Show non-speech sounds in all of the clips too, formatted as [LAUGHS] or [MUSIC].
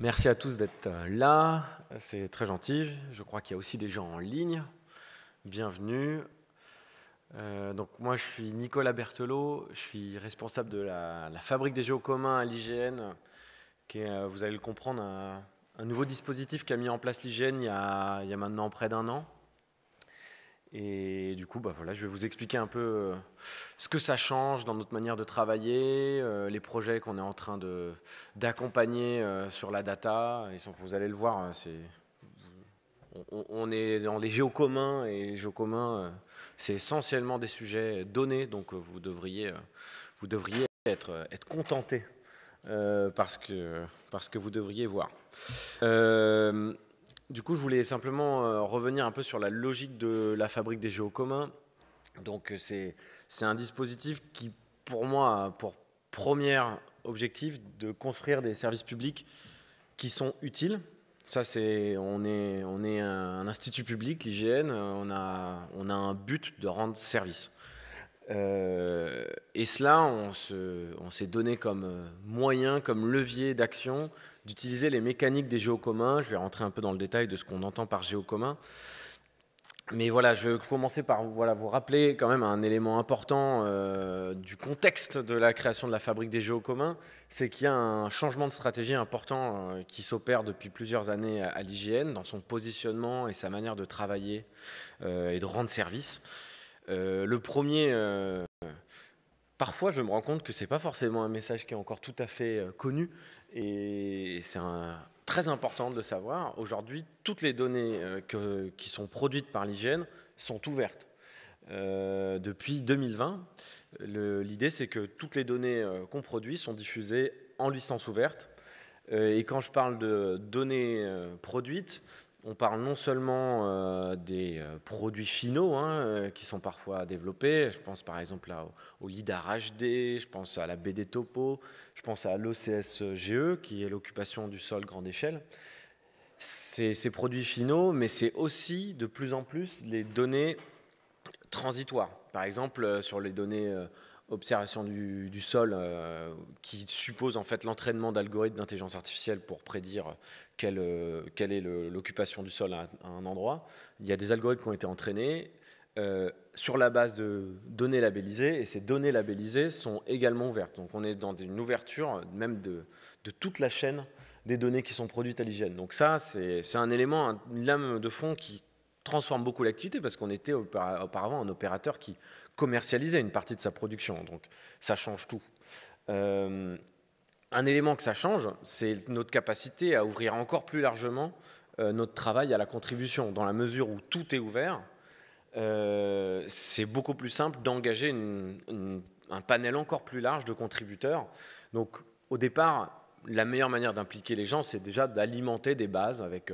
Merci à tous d'être euh, là, c'est très gentil. Je crois qu'il y a aussi des gens en ligne. Bienvenue. Euh, donc moi je suis Nicolas Berthelot, je suis responsable de la, fabrique des jeux communs à l'IGN, qui est, euh, vous allez le comprendre, un, nouveau dispositif qu'a mis en place l'IGN il, y a maintenant près d'un an, et du coup, bah voilà, je vais vous expliquer un peu euh, ce que ça change dans notre manière de travailler, euh, les projets qu'on est en train d'accompagner euh, sur la data. Et vous allez le voir, hein, c'est on, est dans les géos communs et les géos communs, c'est essentiellement des sujets donnés, donc vous devriez, vous devriez être, être contenté parce, que, parce que vous devriez voir. Du coup, je voulais simplement euh, revenir un peu sur la logique de la fabrique des jeux communs. Donc, euh, c'est un dispositif qui, pour moi, a pour premier objectif de construire des services publics qui sont utiles. Ça, c'est on est, on est un institut public, l'IGN, euh, on a, on a un but de rendre service. et cela, on s'est donné comme moyen, comme levier d'action d'utiliser les mécaniques des géocommuns. Je vais rentrer un peu dans le détail de ce qu'on entend par géocomuns, Mais voilà, je vais commencer par voilà, vous rappeler quand même un élément important euh, du contexte de la création de la fabrique des géocomuns, c'est qu'il y a un changement de stratégie important euh, qui s'opère depuis plusieurs années à, l'IGN dans son positionnement et sa manière de travailler euh, et de rendre service. le premier, parfois je me rends compte que ce n'est pas forcément un message qui est encore tout à fait connu, et c'est très important de le savoir. Aujourd'hui, toutes les données euh, qui sont produites par l'hygiène sont ouvertes. Euh, depuis 2020, l'idée c'est que toutes les données euh, qu'on produit sont diffusées en licence ouverte. et quand je parle de données produites, on parle non seulement euh, des euh, produits finaux hein, euh, qui sont parfois développés, je pense par exemple au, LIDAR HD, je pense à la BD Topo, je pense à l'OCSGE qui est l'occupation du sol grande échelle. C'est ces produits finaux, mais c'est aussi de plus en plus les données transitoires. Par exemple, sur les données observation du, sol euh, qui suppose en fait l'entraînement d'algorithmes d'intelligence artificielle pour prédire euh, quelle, est l'occupation du sol à, un endroit. Il y a des algorithmes qui ont été entraînés euh, sur la base de données labellisées et ces données labellisées sont également ouvertes. Donc on est dans une ouverture même de, de toute la chaîne des données qui sont produites à l'hygiène. Donc ça, c'est un élément, une lame de fond qui transforme beaucoup l'activité parce qu'on était auparavant un opérateur qui commercialisait une partie de sa production. Donc ça change tout. Euh, un élément que ça change, c'est notre capacité à ouvrir encore plus largement euh, notre travail à la contribution. Dans la mesure où tout est ouvert, euh, c'est beaucoup plus simple d'engager un panel encore plus large de contributeurs. Donc au départ, la meilleure manière d'impliquer les gens, c'est déjà d'alimenter des bases avec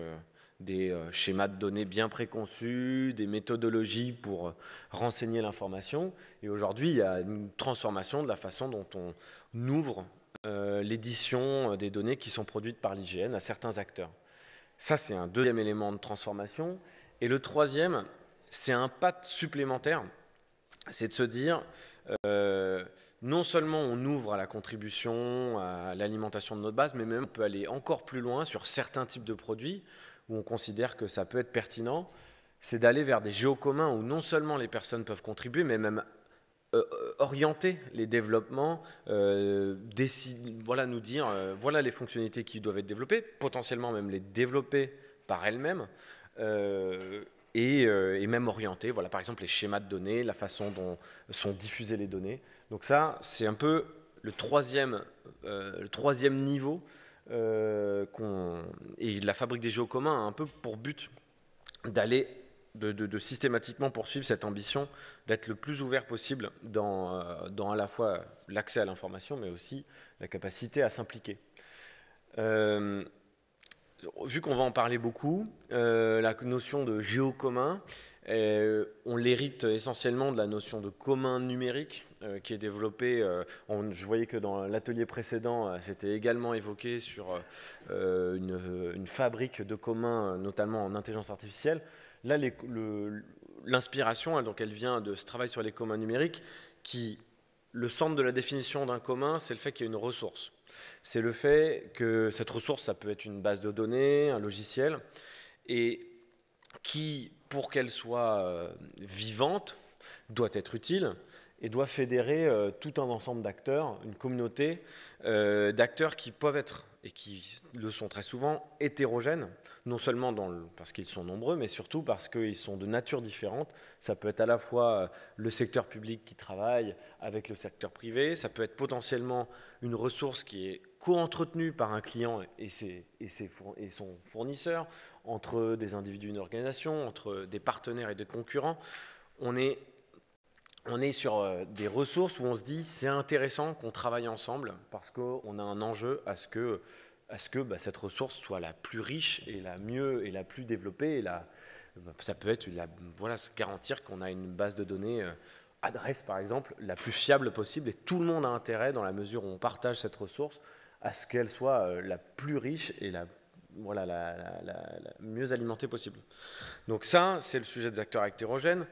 des euh, schémas de données bien préconçus, des méthodologies pour euh, renseigner l'information. Et aujourd'hui, il y a une transformation de la façon dont on ouvre euh, l'édition des données qui sont produites par l'IGN à certains acteurs. Ça, c'est un deuxième élément de transformation. Et le troisième, c'est un pas supplémentaire, c'est de se dire, non seulement on ouvre à la contribution, à l'alimentation de notre base, mais même on peut aller encore plus loin sur certains types de produits où on considère que ça peut être pertinent, c'est d'aller vers des géos communs où non seulement les personnes peuvent contribuer, mais même euh, euh, orienter les développements, euh, décider, voilà, nous dire voilà les fonctionnalités qui doivent être développées, potentiellement même les développer par elles-mêmes. Et, même orienter, voilà, par exemple les schémas de données, la façon dont sont diffusées les données. Donc ça, c'est un peu le troisième, le troisième niveau euh, et la fabrique des géos communs a un peu pour but d'aller de, systématiquement poursuivre cette ambition d'être le plus ouvert possible euh, dans, à la fois l'accès à l'information, mais aussi la capacité à s'impliquer. Euh, vu qu'on va en parler beaucoup, la notion de géo commun, on l'hérite essentiellement de la notion de commun numérique euh, qui est développé. Euh, je voyais que dans l'atelier précédent, euh, c'était également évoqué sur une, fabrique de communs, notamment en intelligence artificielle. Là, l'inspiration, elle, hein, elle vient de ce travail sur les communs numériques qui, le centre de la définition d'un commun, c'est le fait qu'il y a une ressource. C'est le fait que cette ressource, ça peut être une base de données, un logiciel, et qui, pour qu'elle soit vivante, doit être utile, et doit fédérer euh, tout un ensemble d'acteurs, une communauté euh, d'acteurs qui peuvent être, et qui le sont très souvent, hétérogènes, non seulement dans parce qu'ils sont nombreux, mais surtout parce qu'ils sont de nature différente. Ça peut être à la fois euh, le secteur public qui travaille avec le secteur privé, ça peut être potentiellement une ressource qui est co-entretenue par un client et, ses, et, ses, et son fournisseur, entre des individus, une organisation, entre des partenaires et des concurrents. On est on est sur euh, des ressources où on se dit c'est intéressant qu'on travaille ensemble parce qu'on a un enjeu à ce que, bah, cette ressource soit la plus riche et la mieux et la plus développée. Et la, bah, ça peut être voilà, garantir qu'on a une base de données euh, adresse par exemple la plus fiable possible et tout le monde a intérêt dans la mesure où on partage cette ressource à ce qu'elle soit euh, la plus riche et la la, mieux alimentée possible. Donc ça, c'est le sujet des acteurs hétérogènes.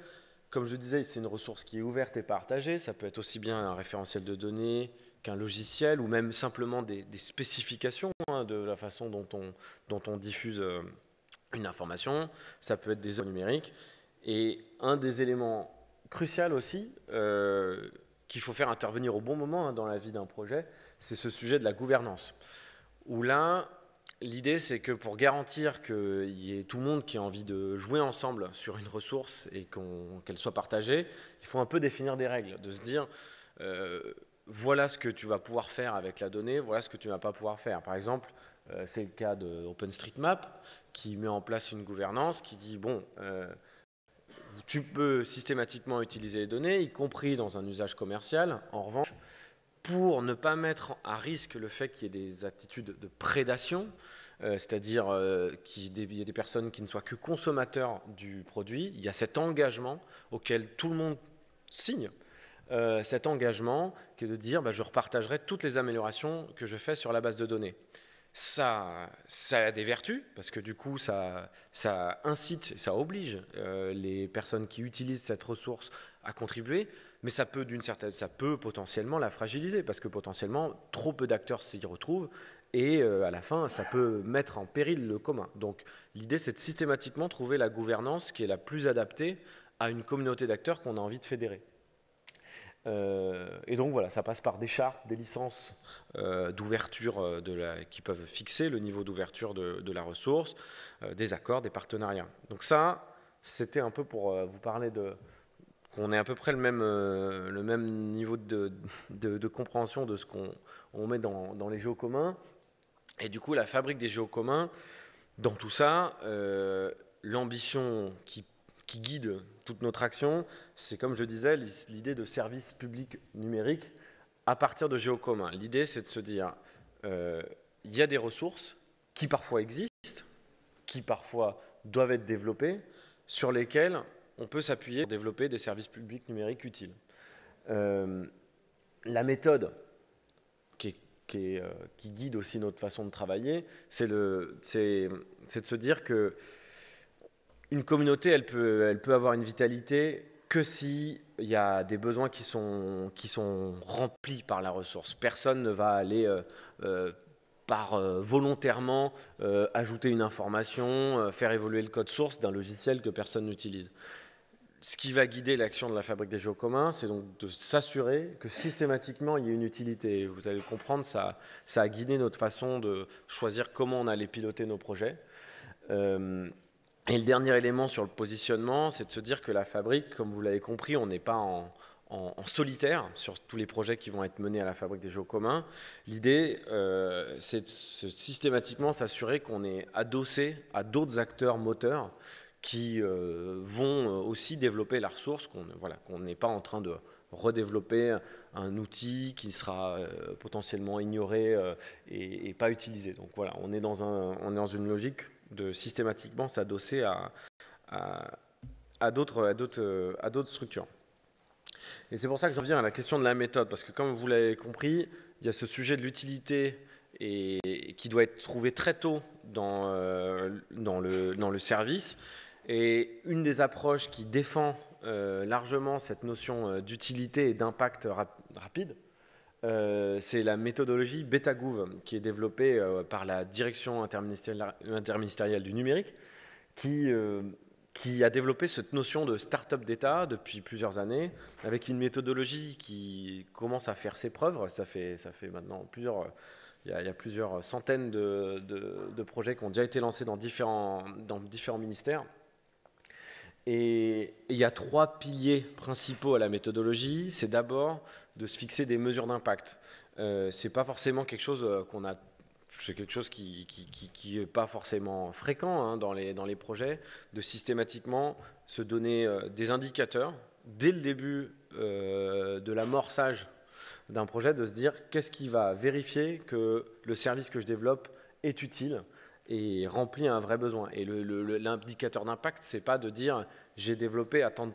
Comme je disais, c'est une ressource qui est ouverte et partagée. Ça peut être aussi bien un référentiel de données qu'un logiciel ou même simplement des, spécifications hein, de la façon dont on, dont on diffuse euh, une information. Ça peut être des zones numériques. Et un des éléments cruciaux aussi euh, qu'il faut faire intervenir au bon moment hein, dans la vie d'un projet, c'est ce sujet de la gouvernance. Où là, L'idée, c'est que pour garantir qu'il y ait tout le monde qui a envie de jouer ensemble sur une ressource et qu'elle soit partagée, il faut un peu définir des règles, de se dire euh, voilà ce que tu vas pouvoir faire avec la donnée, voilà ce que tu ne vas pas pouvoir faire. Par exemple, euh, c'est le cas de OpenStreetMap qui met en place une gouvernance qui dit bon, euh, tu peux systématiquement utiliser les données, y compris dans un usage commercial. En revanche, pour ne pas mettre à risque le fait qu'il y ait des attitudes de prédation, euh, c'est-à-dire euh, qu'il y ait des personnes qui ne soient que consommateurs du produit, il y a cet engagement auquel tout le monde signe. Euh, cet engagement qui est de dire bah, je repartagerai toutes les améliorations que je fais sur la base de données. Ça, a des vertus, parce que du coup, ça, ça incite, ça oblige les personnes qui utilisent cette ressource à contribuer, mais ça peut d'une certaine, ça peut potentiellement la fragiliser parce que potentiellement trop peu d'acteurs s'y retrouvent et euh, à la fin ça peut mettre en péril le commun. Donc l'idée c'est de systématiquement trouver la gouvernance qui est la plus adaptée à une communauté d'acteurs qu'on a envie de fédérer. Euh, et donc voilà, ça passe par des chartes, des licences euh, d'ouverture de qui peuvent fixer le niveau d'ouverture de la ressource, des accords, des partenariats. Donc ça, c'était un peu pour vous parler de, on est à peu près le même, euh, le même niveau de, compréhension de ce qu'on met dans, les jeux communs. Et du coup, la fabrique des jeux communs, dans tout ça, euh, l'ambition qui, guide toute notre action, c'est comme je disais, l'idée de service public numérique à partir de jeux L'idée, c'est de se dire, euh, il y a des ressources qui parfois existent, qui parfois doivent être développées, sur lesquelles on peut s'appuyer pour développer des services publics numériques utiles. Euh, la méthode euh, qui, guide aussi notre façon de travailler, c'est de se dire que une communauté, elle peut, avoir une vitalité que si il y a des besoins qui sont, remplis par la ressource. Personne ne va aller euh, par volontairement ajouter une information, faire évoluer le code source d'un logiciel que personne n'utilise ce qui va guider l'action de la fabrique des jeux communs, c'est donc de s'assurer que systématiquement il y ait une utilité. Vous allez comprendre, ça, ça a guidé notre façon de choisir comment on allait piloter nos projets. Euh, et le dernier élément sur le positionnement, c'est de se dire que la fabrique, comme vous l'avez compris, on n'est pas en, solitaire sur tous les projets qui vont être menés à la fabrique des jeux communs. L'idée, euh, c'est de systématiquement s'assurer qu'on est adossé à d'autres acteurs moteurs qui euh, vont euh, aussi développer la ressource, qu'on voilà, qu'on n'est pas en train de redévelopper un outil qui sera euh, potentiellement ignoré et, pas utilisé. Donc voilà, on est dans, un, on est dans une logique de systématiquement s'adosser à, à, à d'autres structures. Et c'est pour ça que j'en viens à la question de la méthode, parce que comme vous l'avez compris, il y a ce sujet de l'utilité qui doit être trouvé très tôt dans, dans, le, dans le service. Et une des approches qui défend euh, largement cette notion euh, d'utilité et d'impact rapide, euh, c'est la méthodologie BetaGouv qui est développée par la direction interministérielle, du numérique, qui, a développé cette notion de start-up d'État depuis plusieurs années, avec une méthodologie qui commence à faire ses preuves. Ça fait, maintenant plusieurs... Il y, a, plusieurs centaines de, projets qui ont déjà été lancés dans dans différents ministères. Et il y a trois piliers principaux à la méthodologie. C'est d'abord de se fixer des mesures d'impact. Euh, c'est pas forcément quelque chose euh, qu'on a c'est quelque chose qui n'est pas forcément fréquent hein, dans, les, projets, de systématiquement se donner euh, des indicateurs dès le début de l'amorçage d'un projet, de se dire qu'est-ce qui va vérifier que le service que je développe est utile et remplit un vrai besoin. Et l'indicateur d'impact, c'est pas de dire j'ai développé à tant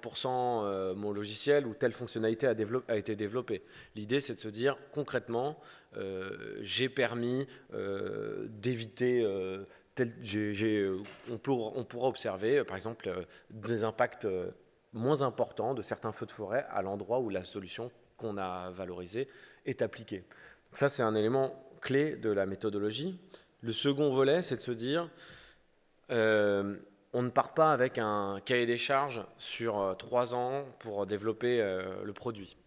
euh, mon logiciel ou telle fonctionnalité a, été développée. L'idée, c'est de se dire concrètement, euh, j'ai permis euh, d'éviter on, on, pourra observer, par exemple, des impacts moins importants de certains feux de forêt à l'endroit où la solution qu'on a valorisée est appliquée. Donc ça, c'est un élément clé de la méthodologie le second volet, c'est de se dire, euh, on ne part pas avec un cahier des charges sur euh, trois ans pour développer euh, le produit.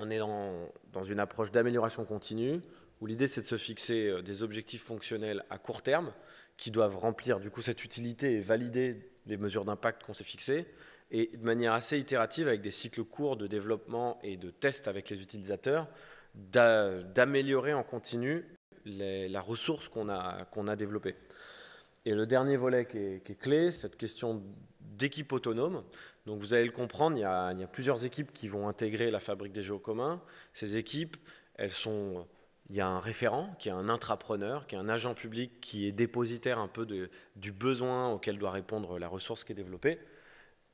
On est dans, dans une approche d'amélioration continue, où l'idée c'est de se fixer des objectifs fonctionnels à court terme, qui doivent remplir du coup cette utilité et valider les mesures d'impact qu'on s'est fixées, et de manière assez itérative, avec des cycles courts de développement et de tests avec les utilisateurs, d'améliorer en continu la ressource qu'on a, qu'on a développée. Et le dernier volet qui est, clé, cette question d'équipe autonome. Donc vous allez le comprendre, il y, a, plusieurs équipes qui vont intégrer la fabrique des jeux communs. Ces équipes, elles sont... Il y a un référent qui est un intrapreneur, qui est un agent public qui est dépositaire un peu du besoin auquel doit répondre la ressource qui est développée.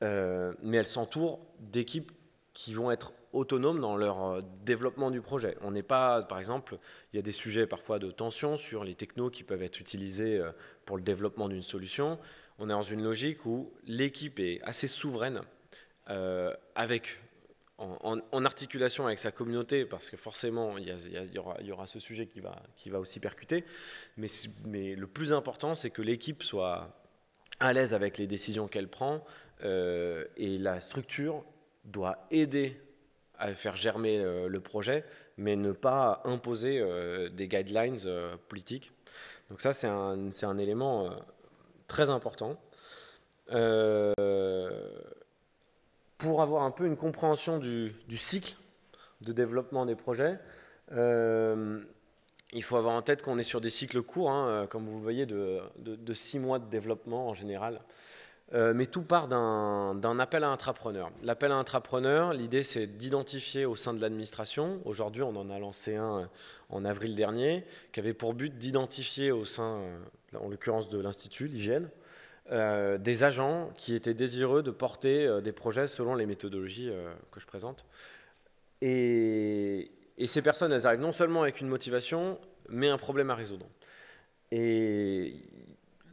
Euh, mais elles s'entourent d'équipes qui vont être autonomes dans leur euh, développement du projet. On n'est pas, par exemple, il y a des sujets parfois de tension sur les technos qui peuvent être utilisés euh, pour le développement d'une solution. On est dans une logique où l'équipe est assez souveraine euh, avec en, articulation avec sa communauté, parce que forcément, il y, il y, aura, ce sujet qui va, qui va aussi percuter. Mais, mais le plus important, c'est que l'équipe soit à l'aise avec les décisions qu'elle prend, et la structure doit aider à faire germer euh, le projet, mais ne pas imposer euh, des guidelines euh, politiques. Donc ça, c'est un, un, élément très important. pour avoir un peu une compréhension du, du cycle de développement des projets, il faut avoir en tête qu'on est sur des cycles courts, hein, comme vous voyez, de, de, six mois de développement en général. Euh, mais tout part d'un appel à intrapreneur. L'appel à intrapreneur, l'idée c'est d'identifier au sein de l'administration, aujourd'hui on en a lancé un euh, en avril dernier, qui avait pour but d'identifier au sein, euh, en l'occurrence de l'Institut, l'hygiène, des agents qui étaient désireux de porter des projets selon les méthodologies que je présente. Et, et ces personnes, elles arrivent non seulement avec une motivation, mais un problème à résoudre. Et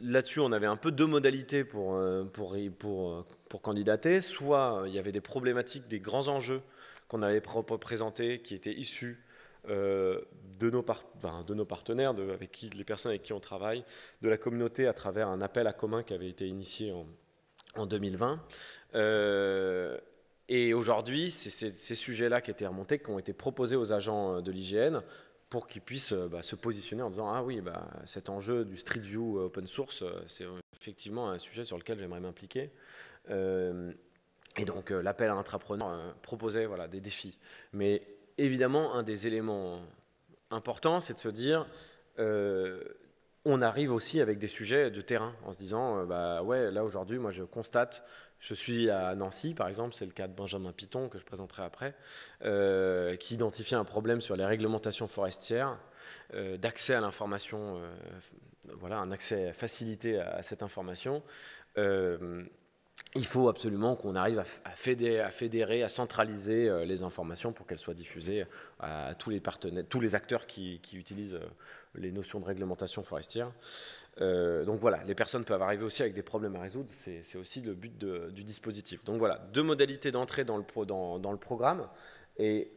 là-dessus, on avait un peu deux modalités pour, euh, euh, candidater. Soit euh, il y avait des problématiques, des grands enjeux qu'on avait présentés, qui étaient issus de, nos partenaires, avec les personnes avec qui on travaille, de la communauté à travers un appel à commun qui avait été initié en, 2020. et aujourd'hui, c'est ces, sujets-là qui étaient remontés, qui ont été proposés aux agents de l'IGN pour qu'ils puissent euh, bah, se positionner en disant Ah oui, bah, cet enjeu du Street View euh, open source, euh, c'est effectivement un sujet sur lequel j'aimerais m'impliquer. et donc, l'appel à intrapreneurs proposait voilà, des défis. Mais évidemment, un des éléments importants, c'est de se dire. on arrive aussi avec des sujets de terrain en se disant bah ouais là aujourd'hui moi je constate je suis à Nancy, par exemple, c'est le cas de Benjamin Piton que je présenterai après, euh, qui identifie un problème sur les réglementations forestières, euh, d'accès à l'information, euh, voilà, un accès facilité à, cette information. il faut absolument qu'on arrive à, fédérer, à, centraliser les informations pour qu'elles soient diffusées à, tous les partenaires, tous les acteurs qui utilisent les notions de réglementation forestière. Euh, donc voilà, les personnes peuvent arriver aussi avec des problèmes à résoudre, c'est aussi le but du dispositif. Donc voilà, deux modalités d'entrée dans, dans le programme. Et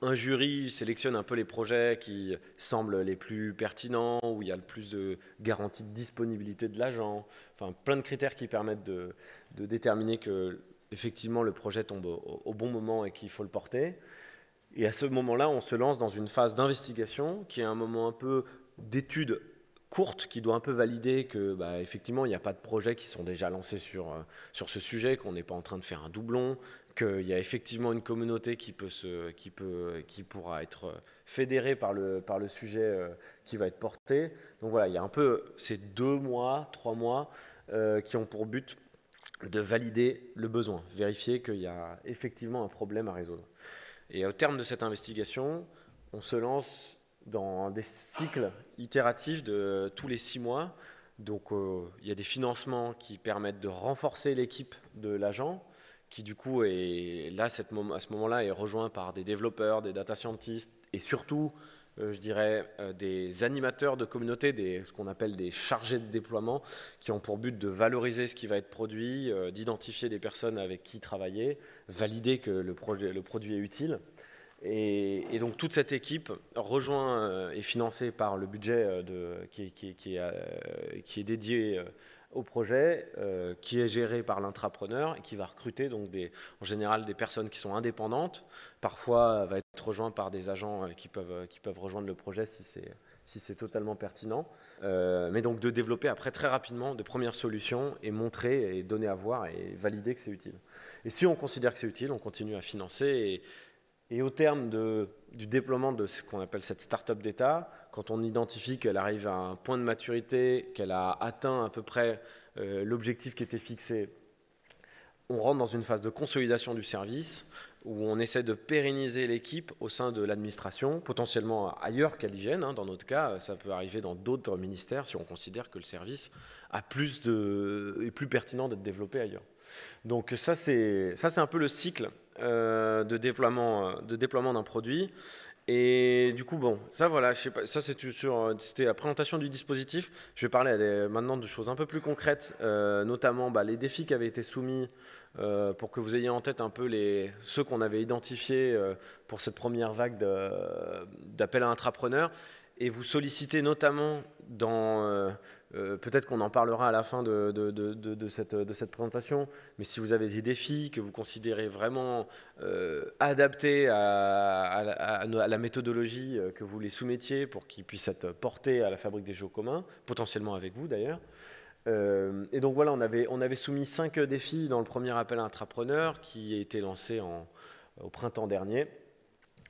un jury sélectionne un peu les projets qui semblent les plus pertinents, où il y a le plus de garantie de disponibilité de l'agent, enfin plein de critères qui permettent de, déterminer que effectivement le projet tombe au bon moment et qu'il faut le porter. Et à ce moment-là, on se lance dans une phase d'investigation qui est un moment un peu d'étude courte qui doit un peu valider que bah, effectivement il n'y a pas de projets qui sont déjà lancés sur, euh, sur ce sujet, qu'on n'est pas en train de faire un doublon, qu'il y a effectivement une communauté qui, peut se, qui, peut, qui pourra être euh, fédérée par le, par le sujet euh, qui va être porté. Donc voilà, il y a un peu ces deux mois, trois mois qui ont pour but de valider le besoin, vérifier qu'il y a effectivement un problème à résoudre. Et au terme de cette investigation, on se lance dans des cycles itératifs de tous les six mois. Donc euh, il y a des financements qui permettent de renforcer l'équipe de l'agent, qui du coup est là à ce moment-là est rejoint par des développeurs, des data scientists et surtout, euh, je dirais, euh, des animateurs de communauté, des, ce qu'on appelle des chargés de déploiement, qui ont pour but de valoriser ce qui va être produit, d'identifier des personnes avec qui travailler, valider que le produit est utile. Et, donc toute cette équipe rejoint et euh, financée par le budget euh, de, qui, qui, euh, est, dédié au projet, qui est géré par l'intrapreneur et qui va recruter donc des, en général des personnes qui sont indépendantes. Parfois, va être rejoint par des agents qui peuvent, qui peuvent rejoindre le projet si c'est si c'est totalement pertinent. mais donc de développer après très rapidement de premières solutions et montrer et donner à voir et valider que c'est utile. Et si on considère que c'est utile, on continue à financer et, et au terme de, du déploiement de ce qu'on appelle cette start-up d'État, quand on identifie qu'elle arrive à un point de maturité, qu'elle a atteint à peu près euh, l'objectif qui était fixé, on rentre dans une phase de consolidation du service où on essaie de pérenniser l'équipe au sein de l'administration, potentiellement ailleurs qu'à l'hygiène. Hein, dans notre cas, ça peut arriver dans d'autres ministères si on considère que le service a plus de, est plus pertinent d'être développé ailleurs. Donc ça, c'est un peu le cycle euh, de déploiement euh, de déploiement d'un produit. Et du coup, bon, ça voilà, je sais pas, ça euh, c'était la présentation du dispositif. Je vais parler maintenant de choses un peu plus concrètes, notamment bah, les défis qui avaient été soumis pour que vous ayez en tête un peu les, ceux qu'on avait identifiés pour cette première vague d'appel à intrapreneurs et vous sollicitez notamment dans, euh, euh, peut-être qu'on en parlera à la fin de, de, cette, présentation, mais si vous avez des défis que vous considérez vraiment euh, adaptés à, la méthodologie que vous les soumettiez pour qu'ils puissent être portés à la fabrique des jeux communs, potentiellement avec vous d'ailleurs. et donc voilà, on avait, on avait soumis cinq défis dans le premier appel à intrapreneur qui a été lancé au printemps dernier.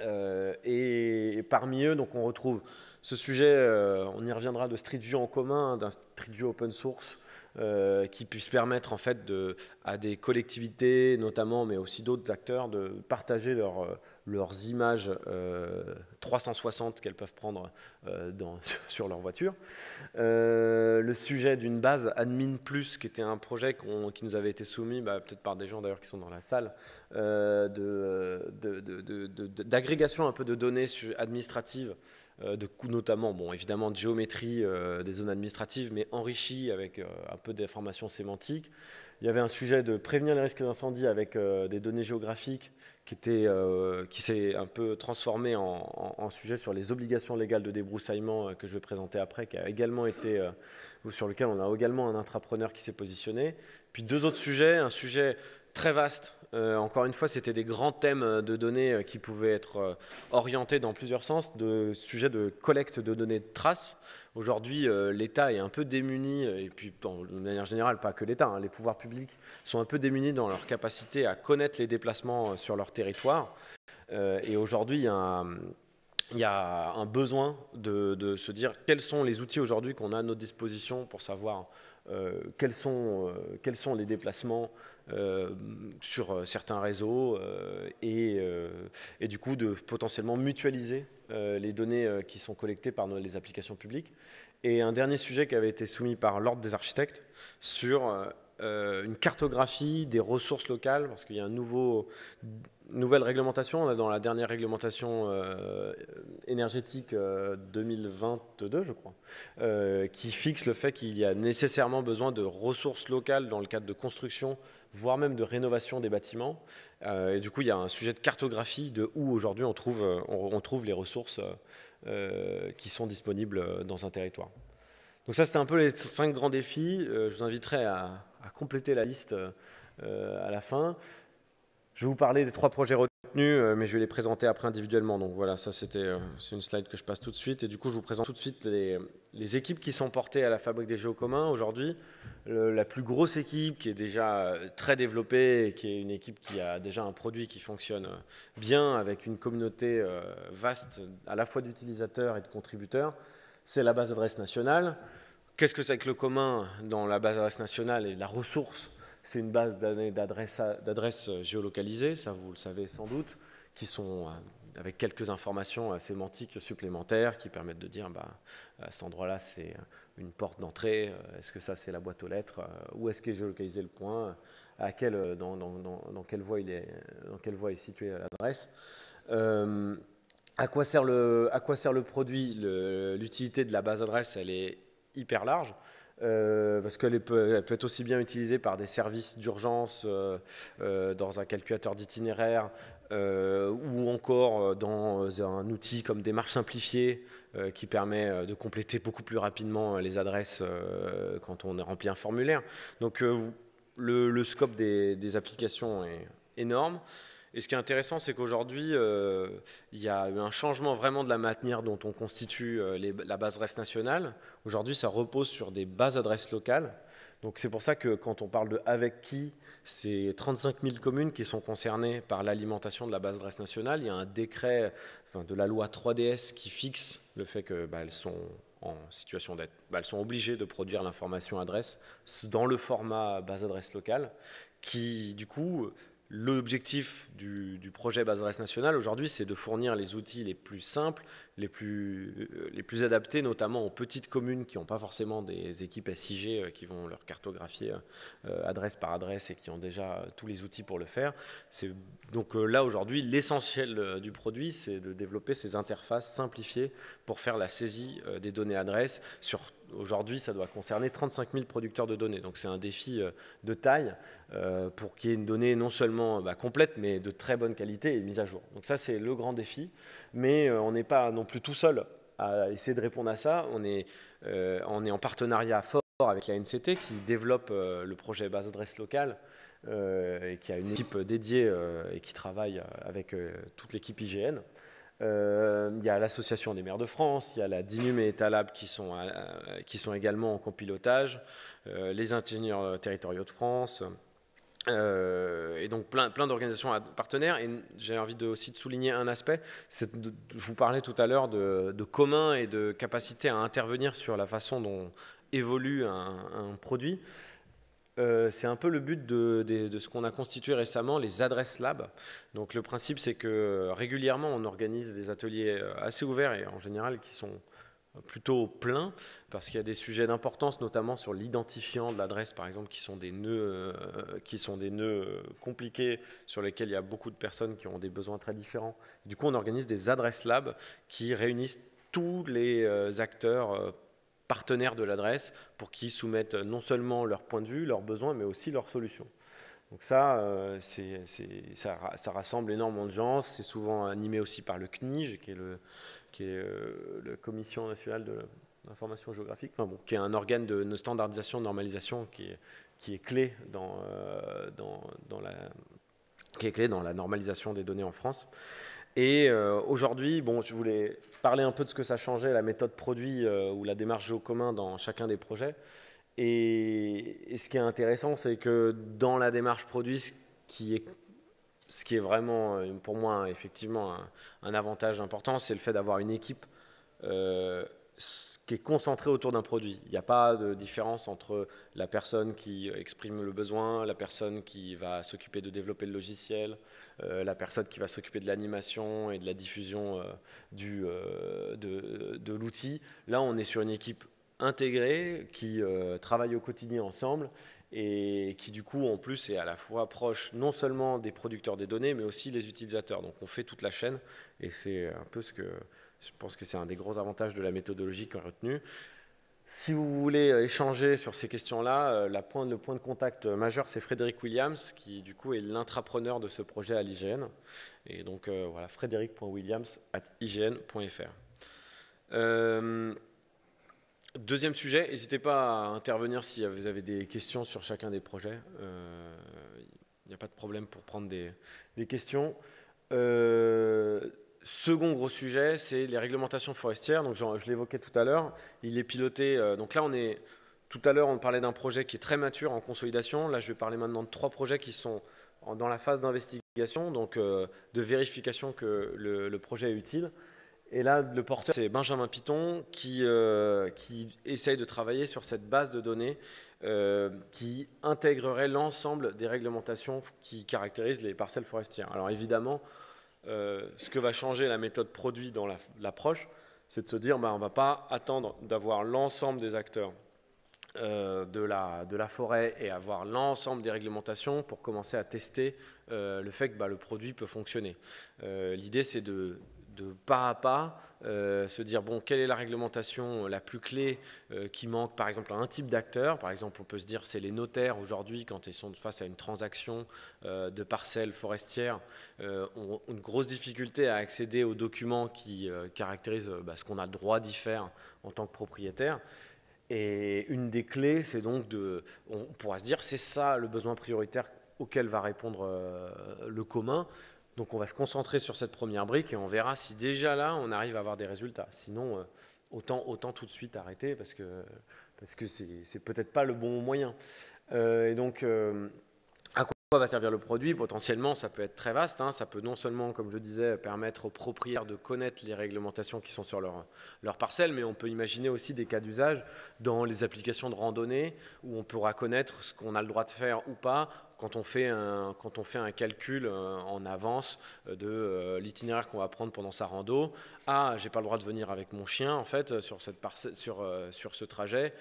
Euh, et, parmi eux, donc on retrouve ce sujet, euh, on y reviendra, de Street View en commun, hein, d'un Street View open source, euh, qui puisse permettre en fait à des collectivités notamment, mais aussi d'autres acteurs, de partager leur, leurs images 360 euh, qu'elles peuvent prendre euh, [LAUGHS] sur leur voiture. Euh, le sujet d'une base Admin Plus, qui était un projet qui nous avait été soumis, bah, peut-être par des gens d'ailleurs qui sont dans la salle, d'agrégation de, un peu de données administratives. De, notamment, bon, évidemment, de géométrie des zones administratives, mais enrichie avec un peu d'informations sémantiques. Il y avait un sujet de prévenir les risques d'incendie avec des données géographiques qui, euh, qui s'est un peu transformé en, sujet sur les obligations légales de débroussaillement euh, que je vais présenter après, qui a également été, euh, ou sur lequel on a également un intrapreneur qui s'est positionné. Puis deux autres sujets, un sujet très vaste. encore une fois, c'était des grands thèmes de données qui pouvaient être orientés dans plusieurs sens, de sujets de collecte de données de traces, Aujourd'hui, euh, l'État est un peu démuni, euh, et puis de manière générale, pas que l'État, hein, les pouvoirs publics sont un peu démunis dans leur capacité à connaître les déplacements euh, sur leur territoire. et aujourd'hui, il y a un besoin de, se dire quels sont les outils aujourd'hui qu'on a à notre disposition pour savoir quels, sont, les déplacements sur certains réseaux et, du coup de potentiellement mutualiser euh, les données euh, qui sont collectées par les applications publiques. Et un dernier sujet qui avait été soumis par l'Ordre des architectes sur euh, une cartographie des ressources locales, parce qu'il y a un nouveau nouvelle réglementation, on est dans la dernière réglementation euh, énergétique 2022, euh, je crois, euh, qui fixe le fait qu'il y a nécessairement besoin de ressources locales dans le cadre de construction, voire même de rénovation des bâtiments. et du coup, il y a un sujet de cartographie de où aujourd'hui on trouve, on, trouve les ressources qui sont disponibles dans un territoire. Donc ça, c'était un peu les cinq grands défis. je vous inviterai à, à compléter la liste à la fin. Je vais vous parler des trois projets retenus, euh, mais je vais les présenter après individuellement. Donc voilà, ça c'était euh, c'est une slide que je passe tout de suite. Et du coup, je vous présente tout de suite les, équipes qui sont portées à la fabrique des jeux communs aujourd'hui. La plus grosse équipe qui est déjà euh, très développée, qui est une équipe qui a déjà un produit qui fonctionne bien avec une communauté vaste à la fois d'utilisateurs et de contributeurs, c'est la base d'adresse nationale. Qu'est-ce que c'est que le commun dans la base d'adresse nationale et la ressource c'est une base d'adresses euh, géolocalisées, ça vous le savez sans doute, qui sont euh, avec quelques informations euh, sémantiques supplémentaires qui permettent de dire à bah, cet endroit-là, c'est une porte d'entrée, est-ce que ça, c'est la boîte aux lettres, où est-ce qu'est géolocalisé le point, à dans, quelle voie est, dans quelle située l'adresse. à, quoi sert le, produit L'utilité de la base adresse, elle est hyper large. Euh, parce qu'elle peut, elle peut être aussi bien utilisée par des services d'urgence euh, euh, dans un calculateur d'itinéraire ou encore dans un outil comme démarche simplifiée qui permet de compléter beaucoup plus rapidement les adresses quand on remplit un formulaire. Donc le, scope des, applications est énorme. Et ce qui est intéressant, c'est qu'aujourd'hui, euh, il y a eu un changement vraiment de la manière dont on constitue euh, la base adresse nationale. Aujourd'hui, ça repose sur des bases adresses locales. Donc c'est pour ça que quand on parle de avec qui, c'est 35 000 communes qui sont concernées par l'alimentation de la base adresse nationale. Il y a un décret de la loi 3DS qui fixe le fait qu'elles bah, sont en situation d'être, bah, elles sont obligées de produire l'information adresse dans le format base adresse locale, qui du coup L'objectif du, projet Base Adresse Nationale aujourd'hui, c'est de fournir les outils les plus simples, euh, les plus, adaptés, notamment aux petites communes qui n'ont pas forcément des équipes SIG euh, qui vont leur cartographier euh, adresse par adresse et qui ont déjà tous les outils pour le faire. Donc là, aujourd'hui, l'essentiel du produit, c'est de développer ces interfaces simplifiées pour faire la saisie des données adresse sur Aujourd'hui, ça doit concerner 35 000 producteurs de données. Donc c'est un défi euh, de taille euh, pour qu'il y ait une donnée non seulement bah, complète, mais de très bonne qualité et mise à jour. Donc ça, c'est le grand défi. Mais euh, on n'est pas non plus tout seul à essayer de répondre à ça. On est, en partenariat fort avec la NCT qui développe le projet base adresse locale. et qui a une équipe dédiée et qui travaille avec toute l'équipe IGN. Euh, il y a l'Association des maires de France, il y a la DINUM et Talab qui sont, euh, qui sont également en compilotage, euh, les ingénieurs territoriaux de France. et donc plein, plein d'organisations partenaires. Et j'ai envie de, aussi de souligner un aspect. je vous parlais tout à l'heure de, commun et de capacité à intervenir sur la façon dont évolue un, un produit. Euh, c'est un peu le but de, ce qu'on a constitué récemment, les adresses lab. Donc le principe, c'est que euh, régulièrement, on organise des ateliers euh, assez ouverts et en général qui sont plutôt pleins, parce qu'il y a des sujets d'importance, notamment sur l'identifiant de l'adresse, par exemple, qui sont des nœuds, qui sont des nœuds compliqués sur lesquels il y a beaucoup de personnes qui ont des besoins très différents. Du coup, on organise des adresses lab qui réunissent tous les acteurs partenaires de l'adresse pour qu'ils soumettent non seulement leur point de vue, leurs besoins, mais aussi leurs solutions. Donc ça, euh, ça, rassemble énormément de gens. C'est souvent animé aussi par le CNIG, qui est le, qui est, euh, le Commission nationale de l'information géographique, enfin bon, qui est un organe de, de standardisation, de normalisation, qui qui est clé euh, dans, dans, la, qui est clé dans la normalisation des données en France. Et euh, aujourd'hui, bon, je voulais parler un peu de ce que ça changeait, la méthode produit euh, ou la démarche au commun dans chacun des projets. Et, ce qui est intéressant, c'est que dans la démarche produit, ce qui est, ce qui est vraiment, euh, pour moi, effectivement, un, avantage important, c'est le fait d'avoir une équipe euh, qui est concentré autour d'un produit. Il n'y a pas de différence entre la personne qui exprime le besoin, la personne qui va s'occuper de développer le logiciel, euh, la personne qui va s'occuper de l'animation et de la diffusion euh, du, euh, de, de l'outil. Là, on est sur une équipe intégrée qui travaille au quotidien ensemble et qui du coup en plus est à la fois proche non seulement des producteurs des données mais aussi des utilisateurs. Donc on fait toute la chaîne et c'est un peu ce que je pense que c'est un des gros avantages de la méthodologie qu'on a retenue. Si vous voulez euh, échanger sur ces questions-là, euh, le point de contact euh, majeur, c'est Frédéric Williams, qui du coup est l'intrapreneur de ce projet à l'IGN. Et donc voilà, frédéric.williams.ign.fr. deuxième sujet, n'hésitez pas à intervenir si vous avez des questions sur chacun des projets. Il n'y a pas de problème pour prendre des questions. Second gros sujet, c'est les réglementations forestières. Donc, je l'évoquais tout à l'heure. Il est piloté. Euh, donc là, on est. Tout à l'heure, on parlait d'un projet qui est très mature en consolidation. Là, je vais parler maintenant de trois projets qui sont dans la phase d'investigation, donc euh, de vérification que le, projet est utile. Et là, le porteur, c'est Benjamin Piton qui, euh, qui essaye de travailler sur cette base de données qui intégrerait l'ensemble des réglementations qui caractérisent les parcelles forestières. Alors évidemment, euh, ce que va changer la méthode produit dans l'approche, c'est de se dire, bah, on ne va pas attendre d'avoir l'ensemble des acteurs euh, de, la, forêt et avoir l'ensemble des réglementations pour commencer à tester euh, le fait que bah, le produit peut fonctionner. L'idée, c'est de de pas à pas euh, se dire bon quelle est la réglementation euh, la plus clé euh, qui manque par exemple à un type d'acteur par exemple on peut se dire c'est les notaires aujourd'hui quand ils sont face à une transaction de parcelles forestières ont une grosse difficulté à accéder aux documents qui caractérisent bah, ce qu'on a le droit d'y faire en tant que propriétaire et une des clés c'est donc de on pourra se dire c'est ça le besoin prioritaire auquel va répondre le commun donc on va se concentrer sur cette première brique et on verra si déjà là on arrive à avoir des résultats. Sinon, euh, autant, autant tout de suite arrêter parce que parce que c'est peut-être pas le bon moyen. Euh, et donc euh, à quoi va servir le produit Potentiellement, ça peut être très vaste. Hein. Ça peut non seulement, comme je disais, permettre aux propriétaires de connaître les réglementations qui sont sur leur, leur parcelle, mais on peut imaginer aussi des cas d'usage dans les applications de randonnée où on pourra connaître ce qu'on a le droit de faire ou pas, quand on fait un, quand on fait un calcul euh, en avance euh, de euh, l'itinéraire qu'on va prendre pendant sa rando, ah, j'ai pas le droit de venir avec mon chien en fait sur, cette sur, sur ce trajet,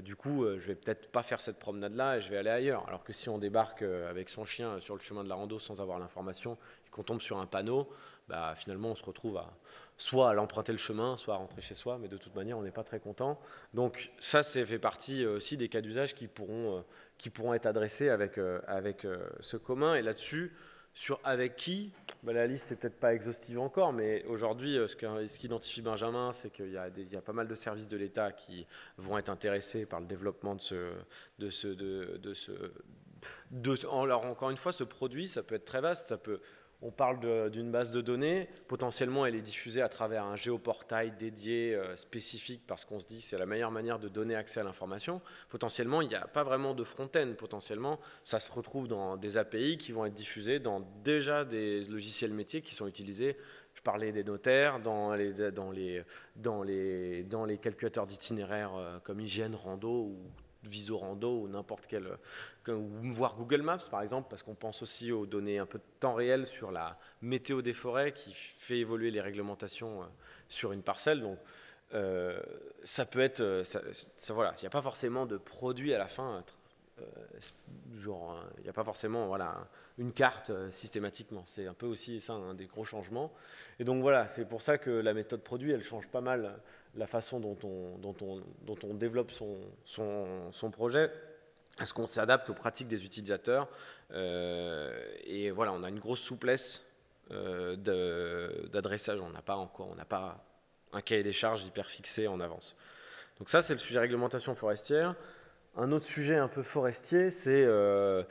du coup, je vais peut-être pas faire cette promenade-là et je vais aller ailleurs. Alors que si on débarque avec son chien sur le chemin de la rando sans avoir l'information et qu'on tombe sur un panneau, bah, finalement, on se retrouve à soit à l'emprunter le chemin, soit à rentrer chez soi, mais de toute manière, on n'est pas très content. Donc ça, c'est fait partie euh, aussi des cas d'usage qui pourront, euh, qui pourront être adressés avec, euh, avec ce commun. Et là-dessus, sur avec qui, bah, la liste n'est peut-être pas exhaustive encore, mais aujourd'hui, ce qu'identifie Benjamin, c'est qu'il y, y, a pas mal de services de l'État qui vont être intéressés par le développement de ce... De ce, de, de ce alors encore une fois, ce produit, ça peut être très vaste, ça peut on parle d'une base de données. Potentiellement, elle est diffusée à travers un géoportail dédié euh, spécifique parce qu'on se dit que c'est la meilleure manière de donner accès à l'information. Potentiellement, il n'y a pas vraiment de front-end. Potentiellement, ça se retrouve dans des API qui vont être diffusées dans déjà des logiciels métiers qui sont utilisés. Je parlais des notaires, dans les, dans les, dans les, dans les calculateurs d'itinéraires euh, comme Hygiène, Rando ou Visorando ou n'importe quel, euh, voir Google Maps par exemple, parce qu'on pense aussi aux données un peu de temps réel sur la météo des forêts qui fait évoluer les réglementations euh, sur une parcelle. Donc euh, ça peut être, ça, voilà, il n'y a pas forcément de produit à la fin, hein, il n'y a pas forcément voilà une carte systématiquement. C'est un peu aussi ça un hein, des gros changements. Et donc voilà, c'est pour ça que la méthode produit elle change pas mal la façon dont on, développe son, projet est-ce qu'on s'adapte aux pratiques des utilisateurs euh, Et voilà, on a une grosse souplesse euh, d'adressage. On n'a pas encore, on n'a pas un cahier des charges hyper fixé en avance. Donc ça, c'est le sujet réglementation forestière. Un autre sujet un peu forestier, c'est euh,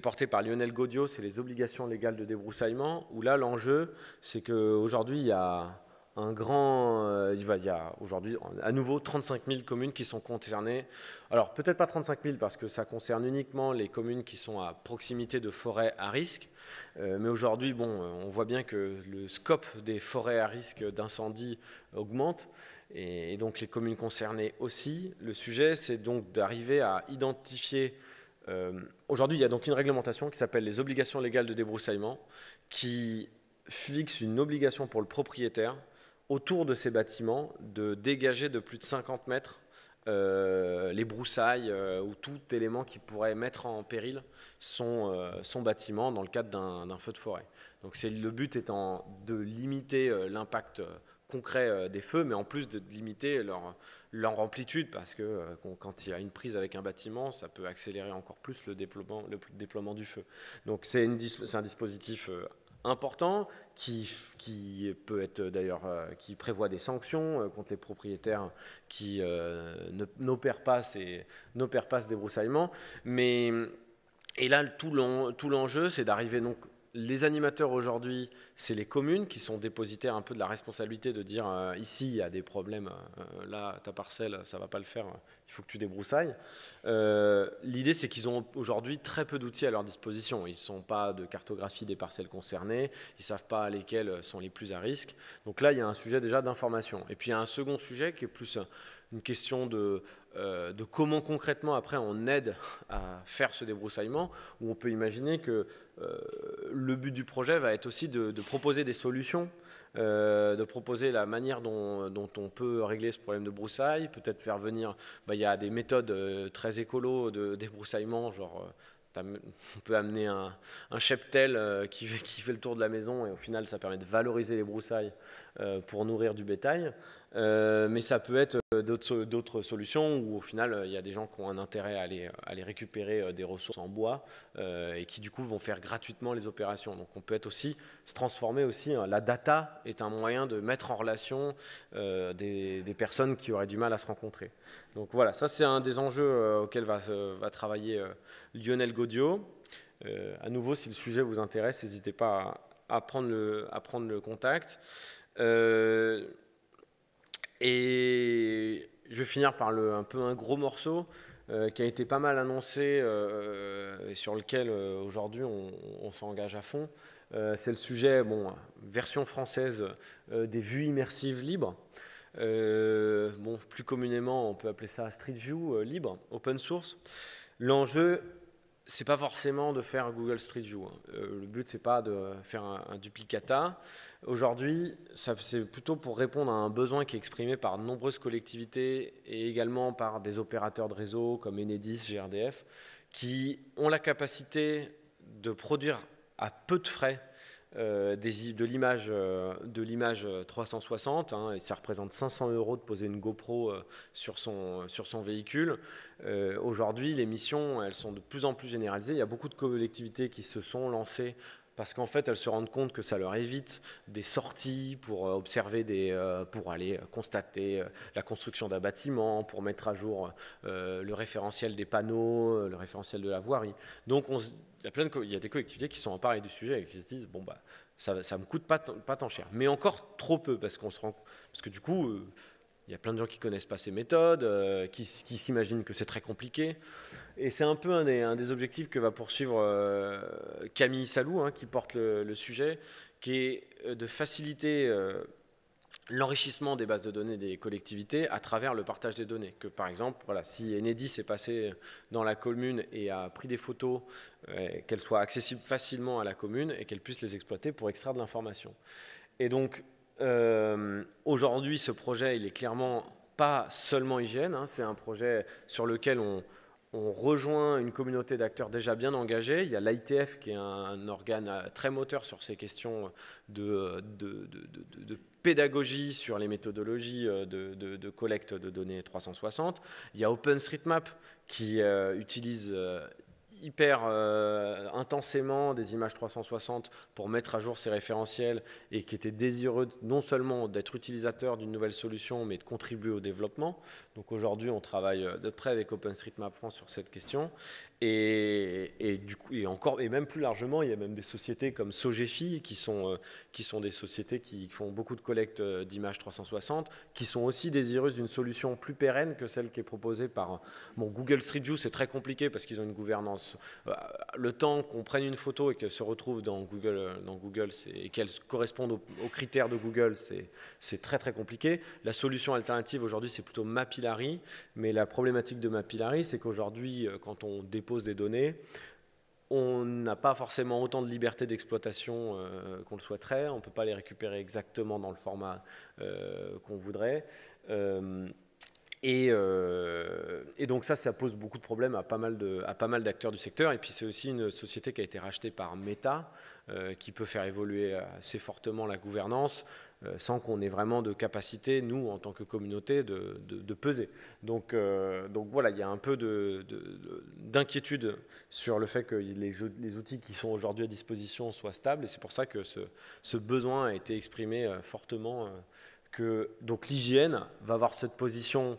porté par Lionel Godio, c'est les obligations légales de débroussaillement. Où là, l'enjeu, c'est qu'aujourd'hui, il y a un grand. Euh, il y a aujourd'hui à nouveau 35 000 communes qui sont concernées. Alors peut-être pas 35 000 parce que ça concerne uniquement les communes qui sont à proximité de forêts à risque. Euh, mais aujourd'hui, bon, euh, on voit bien que le scope des forêts à risque d'incendie augmente. Et, donc les communes concernées aussi. Le sujet, c'est donc d'arriver à identifier Aujourd'hui, il y a donc une réglementation qui s'appelle les obligations légales de débroussaillement, qui fixe une obligation pour le propriétaire autour de ces bâtiments de dégager de plus de 50 mètres euh, les broussailles euh, ou tout élément qui pourrait mettre en péril son, euh, son bâtiment dans le cadre d'un feu de forêt. Donc le but étant de limiter l'impact concret des feux, mais en plus de limiter leur, leur amplitude, parce que quand il y a une prise avec un bâtiment, ça peut accélérer encore plus le déploiement, le déploiement du feu. Donc c'est un dispositif important qui, qui peut être d'ailleurs euh, qui prévoit des sanctions euh, contre les propriétaires qui euh, n'opèrent pas ces pas ce débroussaillement mais et là, tout l'enjeu, c'est d'arriver donc les animateurs aujourd'hui, c'est les communes qui sont dépositaires un peu de la responsabilité de dire euh, ici il y a des problèmes, euh, là ta parcelle ça va pas le faire, il faut que tu débroussailles. Euh, l'idée c'est qu'ils ont aujourd'hui très peu d'outils à leur disposition. Ils ne sont pas de cartographie des parcelles concernées, ils savent pas lesquelles sont les plus à risque. Donc là il y a un sujet déjà d'information. Et puis il y a un second sujet qui est plus une question de euh, de comment concrètement après on aide à faire ce débroussaillement, où on peut imaginer que euh, le but du projet va être aussi de, proposer des solutions, euh, de proposer la manière dont, on peut régler ce problème de broussailles, peut-être faire venir, bah, il y a des méthodes très écolo de débroussaillement, genre on peut amener un, cheptel qui, fait le tour de la maison et au final ça permet de valoriser les broussailles euh, pour nourrir du bétail. Euh, mais ça peut être euh, d'autres solutions où au final il y a des gens qui ont un intérêt à aller, récupérer des ressources en bois et qui du coup vont faire gratuitement les opérations. Donc on peut être aussi se transformer aussi. Hein. La data est un moyen de mettre en relation des, personnes qui auraient du mal à se rencontrer. Donc voilà, ça c'est un des enjeux auxquels va, va travailler Lionel Godio. à nouveau, si le sujet vous intéresse, n'hésitez pas à, prendre le, à, prendre le, contact. Euh, et je vais finir par le, un peu un gros morceau euh, qui a été pas mal annoncé euh, et sur lequel aujourd'hui on, s'engage à fond. C'est le sujet, bon, version française des vues immersives libres. bon, plus communément, on peut appeler ça Street View libre, open source. L'enjeu, c'est pas forcément de faire Google Street View. Hein. le but, c'est pas de faire un duplicata. Aujourd'hui, c'est plutôt pour répondre à un besoin qui est exprimé par de nombreuses collectivités et également par des opérateurs de réseau comme Enedis, GRDF, qui ont la capacité de produire à peu de frais euh, de l'image 360 euh, hein, et ça représente 500 euros de poser une GoPro euh, sur son sur son véhicule aujourd'hui les missions elles sont de plus en plus généralisées il y a beaucoup de collectivités qui se sont lancées parce qu'en fait, elles se rendent compte que ça leur évite des sorties pour euh, observer des, euh, pour aller euh, constater la construction d'un bâtiment, pour mettre à jour le référentiel des panneaux, le référentiel de la voirie. Donc, il, y a il y des collectivités qui sont emparées du sujet et qui se disent bon bah ça, ne me coûte pas, pas tant cher, mais encore trop peu parce que du coup, il y a plein de gens qui connaissent pas ces méthodes, qui s'imaginent que c'est très compliqué. Et c'est un peu un des, objectifs que va poursuivre euh, Camille Salou, hein, qui porte le, sujet, qui est euh, de faciliter euh, l'enrichissement des bases de données des collectivités à travers le partage des données. Que par exemple, voilà, si Enedis est passé dans la commune et a pris des photos, qu'elles soient accessibles facilement à la commune et qu'elle puisse les exploiter pour extraire de l'information. Et donc, aujourd'hui, ce projet, il est clairement pas seulement hygiène, hein, c'est un projet sur lequel on on rejoint une communauté d'acteurs déjà bien engagés. Il y a l'ITF qui est un, organe euh, très moteur sur ces questions de, pédagogie sur les méthodologies euh, de, collecte de données 360. Il y a OpenStreetMap qui euh, utilise hyper euh, intensément des images 360 pour mettre à jour ces référentiels et qui était désireux non seulement d'être utilisateur d'une nouvelle solution, mais de contribuer au développement. Donc aujourd'hui, on travaille euh, de près avec OpenStreetMap France sur cette question. Et, du coup, et encore, et même plus largement, il y a même des sociétés comme Sogefi qui sont, euh, qui sont des sociétés qui font beaucoup de collecte euh, d'images 360, qui sont aussi désireuses d'une solution plus pérenne que celle qui est proposée par euh, bon, Google Street View. C'est très compliqué parce qu'ils ont une gouvernance. Le temps qu'on prenne une photo et qu'elle se retrouve dans Google, dans Google et qu'elle corresponde aux, aux, critères de Google, c'est très très compliqué. La solution alternative aujourd'hui, c'est plutôt Mapillary, mais la problématique de Mapillary, c'est qu'aujourd'hui, quand on dépose des données. On n'a pas forcément autant de liberté d'exploitation euh, qu'on le souhaiterait. On ne peut pas les récupérer exactement dans le format euh, qu'on voudrait. Euh, et, donc ça, ça pose beaucoup de problèmes à pas mal d'acteurs du secteur. Et puis c'est aussi une société qui a été rachetée par Meta, qui peut faire évoluer assez fortement la gouvernance. Euh, sans qu'on ait vraiment de capacité, nous, en tant que communauté, de, de, peser. Donc, euh, donc voilà, il y a un peu d'inquiétude sur le fait que les, les outils qui sont aujourd'hui à disposition soient stables, et c'est pour ça que ce, ce, besoin a été exprimé euh, fortement. que, donc l'hygiène va avoir cette position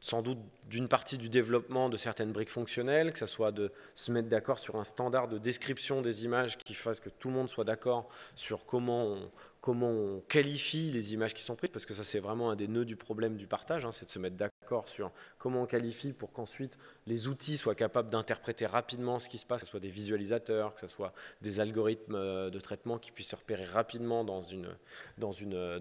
sans doute d'une partie du développement de certaines briques fonctionnelles, que ce soit de se mettre d'accord sur un standard de description des images qui fasse que tout le monde soit d'accord sur comment on, comment on qualifie les images qui sont prises, parce que ça c'est vraiment un des nœuds du problème du partage, hein, c'est de se mettre d'accord sur comment on qualifie pour qu'ensuite les outils soient capables d'interpréter rapidement ce qui se passe, que ce soit des visualisateurs, que ce soit des algorithmes euh, de traitement qui puissent se repérer rapidement dans, euh,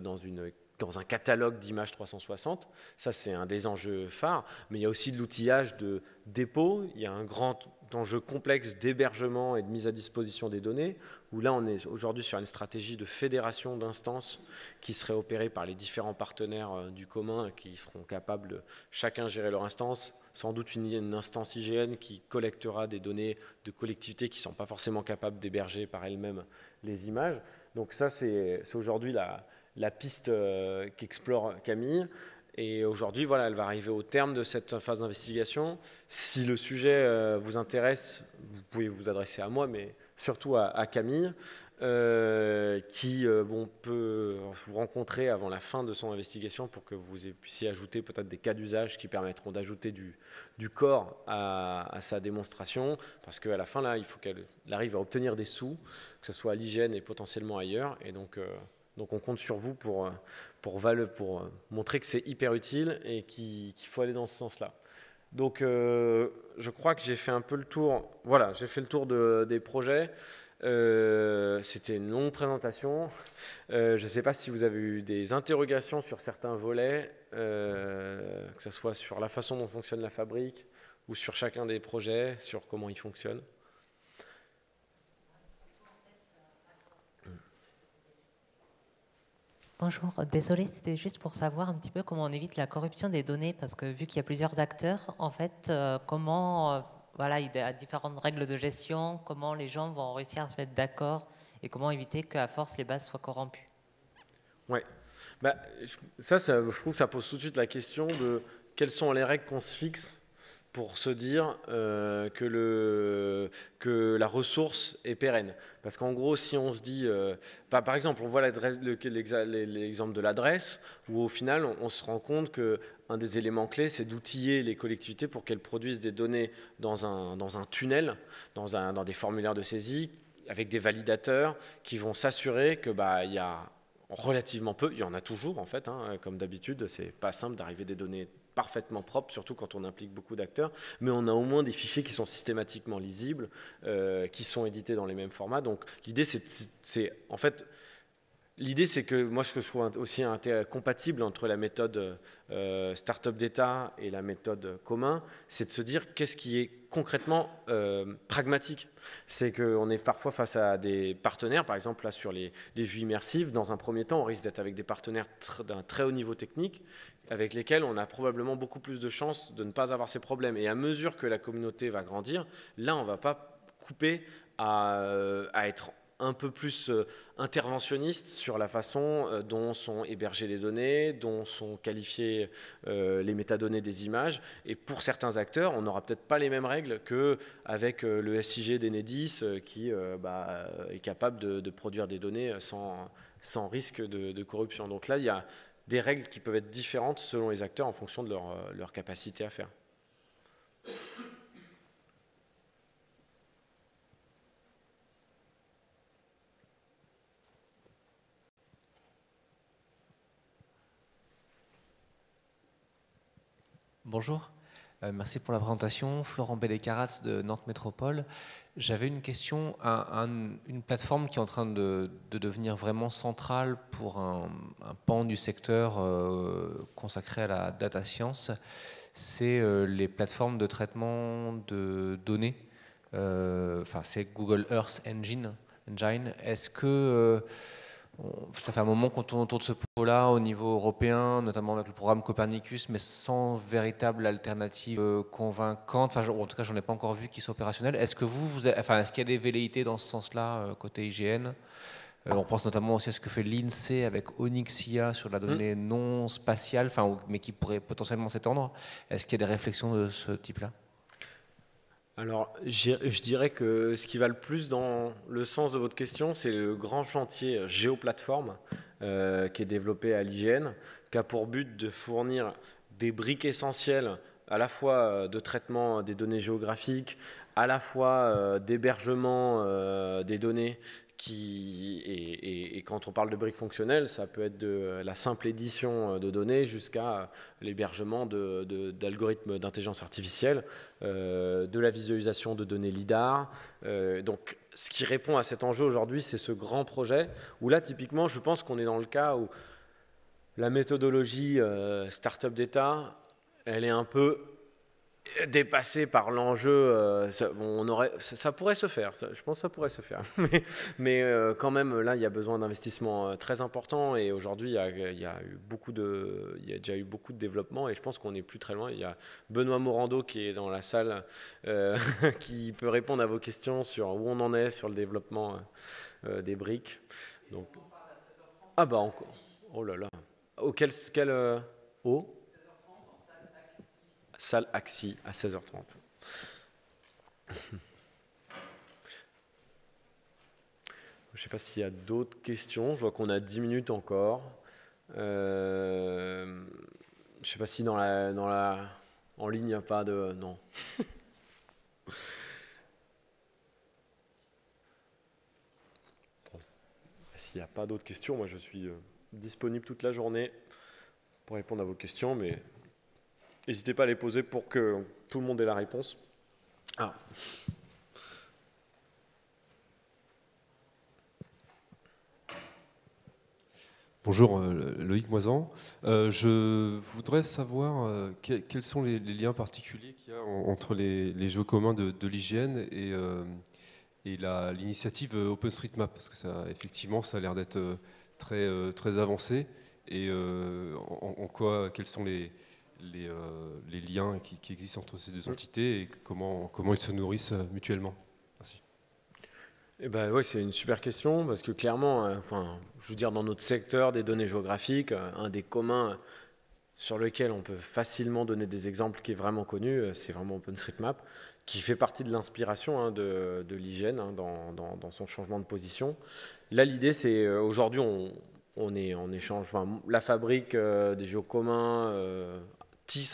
dans un catalogue d'images 360. Ça c'est un des enjeux phares, mais il y a aussi de l'outillage de dépôt, il y a un grand enjeu complexe d'hébergement et de mise à disposition des données où là on est aujourd'hui sur une stratégie de fédération d'instances qui serait opérée par les différents partenaires euh, du commun qui seront capables de chacun gérer leur instance, sans doute une, instance IGN qui collectera des données de collectivités qui ne sont pas forcément capables d'héberger par elles-mêmes les images. Donc ça c'est aujourd'hui la, piste euh, qu'explore Camille. Et aujourd'hui, voilà, elle va arriver au terme de cette phase d'investigation. Si le sujet euh, vous intéresse, vous pouvez vous adresser à moi, mais surtout à, Camille, euh, qui euh, peut vous rencontrer avant la fin de son investigation pour que vous puissiez ajouter peut-être des cas d'usage qui permettront d'ajouter du, du, corps à, sa démonstration, parce qu'à la fin, là, il faut qu'elle arrive à obtenir des sous, que ce soit à l'hygiène et potentiellement ailleurs. Et donc, euh, donc on compte sur vous pour, pour, pour, montrer que c'est hyper utile et qu'il faut aller dans ce sens-là. Donc, euh, je crois que j'ai fait un peu le tour. Voilà, j'ai fait le tour des projets. Euh, c'était une longue présentation. Euh, je ne sais pas si vous avez eu des interrogations sur certains volets, que ce soit sur la façon dont fonctionne la fabrique ou sur chacun des projets, sur comment ils fonctionnent. Bonjour, désolé, c'était juste pour savoir un petit peu comment on évite la corruption des données, parce que vu qu'il y a plusieurs acteurs, en fait, euh, comment, euh, voilà, il y a différentes règles de gestion, comment les gens vont réussir à se mettre d'accord et comment éviter qu'à force les bases soient corrompues Ouais, bah, ça, ça, je trouve que ça pose tout de suite la question de quelles sont les règles qu'on se fixe pour se dire euh, que, le, que la ressource est pérenne. Parce qu'en gros, si on se dit, euh, par exemple, on voit l'exemple de l'adresse, où au final, on, se rend compte que un des éléments clés, c'est d'outiller les collectivités pour qu'elles produisent des données dans un, dans un tunnel, dans, un, dans des formulaires de saisie, avec des validateurs qui vont s'assurer que bah, y a relativement peu, il y en a toujours en fait, hein, comme d'habitude, c'est pas simple d'arriver des données parfaitement propre, surtout quand on implique beaucoup d'acteurs, mais on a au moins des fichiers qui sont systématiquement lisibles, euh, qui sont édités dans les mêmes formats. Donc l'idée, c'est en fait L'idée, c'est que moi, ce je trouve aussi compatible entre la méthode euh, start-up d'État et la méthode commun, c'est de se dire qu'est-ce qui est concrètement euh, pragmatique. C'est qu'on est parfois face à des partenaires, par exemple là sur les, vues immersives, dans un premier temps, on risque d'être avec des partenaires d'un très haut niveau technique, avec lesquels on a probablement beaucoup plus de chances de ne pas avoir ces problèmes. Et à mesure que la communauté va grandir, là, on ne va pas couper à, euh, à être un peu plus euh, interventionniste sur la façon euh, dont sont hébergées les données, dont sont qualifiées euh, les métadonnées des images. Et pour certains acteurs, on n'aura peut-être pas les mêmes règles qu'avec le SIG d'Enedis qui bah, est capable de, produire des données sans, risque de, corruption. Donc là, il y a des règles qui peuvent être différentes selon les acteurs en fonction de leur capacité à faire. Bonjour, euh, merci pour la présentation. Florent Bellécaratz de Nantes Métropole. J'avais une question à, une plateforme qui est en train de, devenir vraiment centrale pour un, pan du secteur euh, consacré à la data science. C'est euh, les plateformes de traitement de données. Enfin, c'est Google Earth Engine. Engine. Est-ce que ça fait un moment qu'on tourne autour de ce pot-là au niveau européen, notamment avec le programme Copernicus, mais sans véritable alternative euh, convaincante. en tout cas, j'en ai pas encore vu qui soit opérationnel. Est-ce que vous, est-ce qu'il y a des velléités dans ce sens-là euh, côté IGN euh, On pense notamment aussi à ce que fait l'INSEE avec Onyxia sur la donnée mmh. non spatiale, mais qui pourrait potentiellement s'étendre. Est-ce qu'il y a des réflexions de ce type-là alors, je dirais que ce qui va le plus dans le sens de votre question, c'est le grand chantier géoplateforme euh, qui est développé à l'IGN, qui a pour but de fournir des briques essentielles à la fois euh, de traitement des données géographiques, à la fois euh, d'hébergement des données qui, est... Et quand on parle de briques fonctionnelles, ça peut être de euh, la simple édition euh, de données jusqu'à euh, l'hébergement d'algorithmes d'intelligence artificielle, de la visualisation de données LIDAR. donc, ce qui répond à cet enjeu aujourd'hui, c'est ce grand projet où là, typiquement, je pense qu'on est dans le cas où la méthodologie startup start-up d'État, elle est un peu dépassé par l'enjeu, euh, ça, on aurait, ça, pourrait se faire. je pense que ça pourrait se faire. [LAUGHS] mais, euh, quand même, là, il y a besoin d'investissements euh, très importants. Et aujourd'hui, il y, a déjà eu beaucoup de développement. Et je pense qu'on n'est plus très loin. Il y a Benoît Morando qui est dans la salle, [LAUGHS] qui peut répondre à vos questions sur où on en est sur le développement des briques. Donc, ah bah encore. Oh là là. Auquel, oh, quel, oh salle Axi à 16h30. Je ne sais pas s'il y a d'autres questions. Je vois qu'on a 10 minutes encore. Euh, je ne sais pas si dans la, dans la, en ligne, il n'y a pas de... Non. [LAUGHS] S'il n'y a pas d'autres questions, moi je suis euh, disponible toute la journée pour répondre à vos questions, mais N'hésitez pas à les poser pour que tout le monde ait la réponse. Ah. Bonjour euh, Loïc Moisan. Euh, je voudrais savoir euh, quels sont les, liens particuliers qu'il y a entre les, jeux communs de, l'hygiène et, l'initiative OpenStreetMap, parce que ça, effectivement, ça a l'air d'être très, très avancé. Et en, en, quoi, quels sont les, euh, les, liens qui, existent entre ces deux mm. entités et comment, comment ils se nourrissent euh, mutuellement. Merci. Eh ben c'est une super question parce que clairement, euh, enfin, je veux dire, dans notre secteur des données géographiques, un des communs sur lequel on peut facilement donner des exemples qui est vraiment connu, c'est vraiment OpenStreetMap, qui fait partie de l'inspiration hein, de, l'hygiène hein, dans, son changement de position. Là, l'idée, c'est aujourd'hui, on, est en échange, la fabrique des géocommuns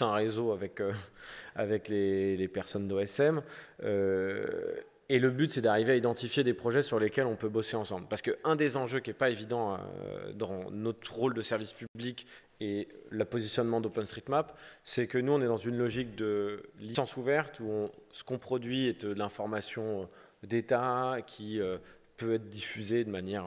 un réseau avec, euh, [LAUGHS] avec les, personnes d'OSM. Euh, et le but, c'est d'arriver à identifier des projets sur lesquels on peut bosser ensemble. Parce qu'un des enjeux qui n'est pas évident euh, dans notre rôle de service public et le positionnement d'OpenStreetMap, c'est que nous, on est dans une logique de licence ouverte où ce qu'on produit est de l'information d'État qui peut être diffusée de manière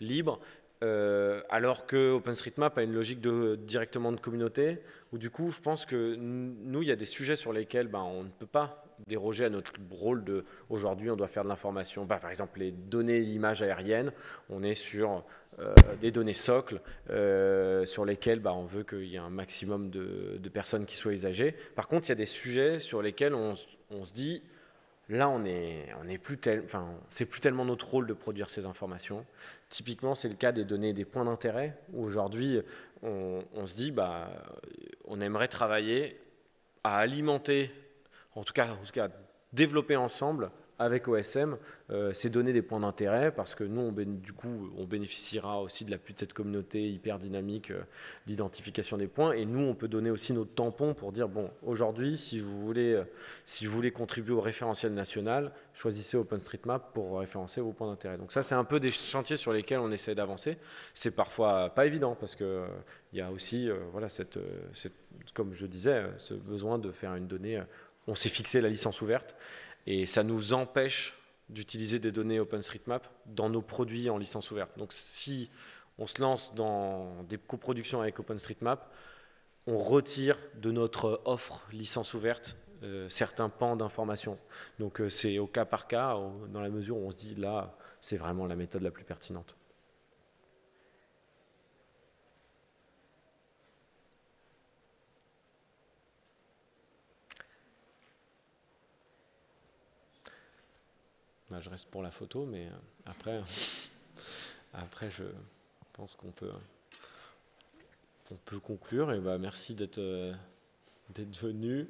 libre, euh, alors que OpenStreetMap a une logique de, directement de communauté, où du coup, je pense que nous, il y a des sujets sur lesquels ben, on ne peut pas déroger à notre rôle de aujourd'hui, on doit faire de l'information. Bah, par exemple, les données d'images aériennes, on est sur euh, des données socles euh, sur lesquelles bah, on veut qu'il y ait un maximum de, personnes qui soient usagées. Par contre, il y a des sujets sur lesquels on se dit, Là, on est, plus c'est plus tellement notre rôle de produire ces informations. Typiquement, c'est le cas des données des points d'intérêt, où aujourd'hui, on, se dit, bah, on aimerait travailler à alimenter, en tout cas, en tout cas développer ensemble avec OSM, euh, c'est donner des points d'intérêt parce que nous, on, du coup, on bénéficiera aussi de l'appui de cette communauté hyper dynamique euh, d'identification des points. Et nous, on peut donner aussi notre tampon pour dire bon, aujourd'hui, si vous voulez, euh, si vous voulez contribuer au référentiel national, choisissez OpenStreetMap pour référencer vos points d'intérêt. Donc ça, c'est un peu des chantiers sur lesquels on essaie d'avancer. C'est parfois pas évident parce que il y a aussi, voilà, cette, cette, comme je disais, ce besoin de faire une donnée. on s'est fixé la licence ouverte et ça nous empêche d'utiliser des données OpenStreetMap dans nos produits en licence ouverte. Donc si on se lance dans des coproductions avec OpenStreetMap, on retire de notre offre licence ouverte euh, certains pans d'informations. Donc euh, c'est au cas par cas, dans la mesure où on se dit là, c'est vraiment la méthode la plus pertinente. je reste pour la photo, mais euh, après, [LAUGHS] après je pense qu'on peut, euh, on peut conclure. Et bah, merci d'être euh, d'être venu.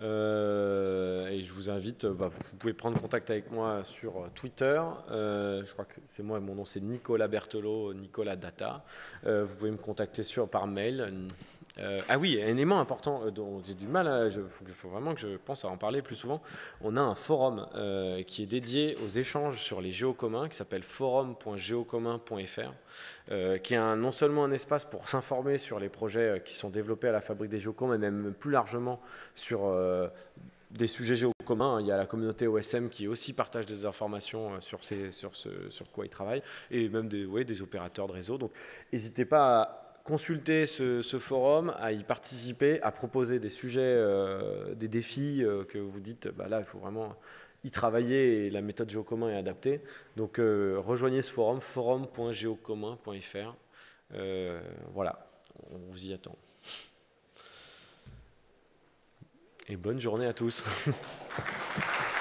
et je vous invite, bah, vous pouvez prendre contact avec moi sur Twitter. je crois que c'est moi, mon nom c'est Nicolas Bertolo, Nicolas Data. vous pouvez me contacter sur, par mail, euh, ah oui, un élément important euh, dont j'ai du mal, il faut, vraiment que je pense à en parler plus souvent. On a un forum euh, qui est dédié aux échanges sur les géocommuns qui s'appelle forum.geocommun.fr qui est non seulement un espace pour s'informer sur les projets qui sont développés à la fabrique des géocommuns mais même plus largement sur des sujets géo Il y a la communauté OSM qui aussi partage des informations sur, ce, sur quoi ils travaillent et même des, des opérateurs de réseau. Donc n'hésitez pas à consulter ce, forum, à y participer, à proposer des sujets, euh, des défis euh, que vous dites, bah là, il faut vraiment y travailler et la méthode géocommun est adaptée. Donc, euh, rejoignez ce forum, forum.geocommun.fr. voilà, on vous y attend. Et bonne journée à tous. [LAUGHS]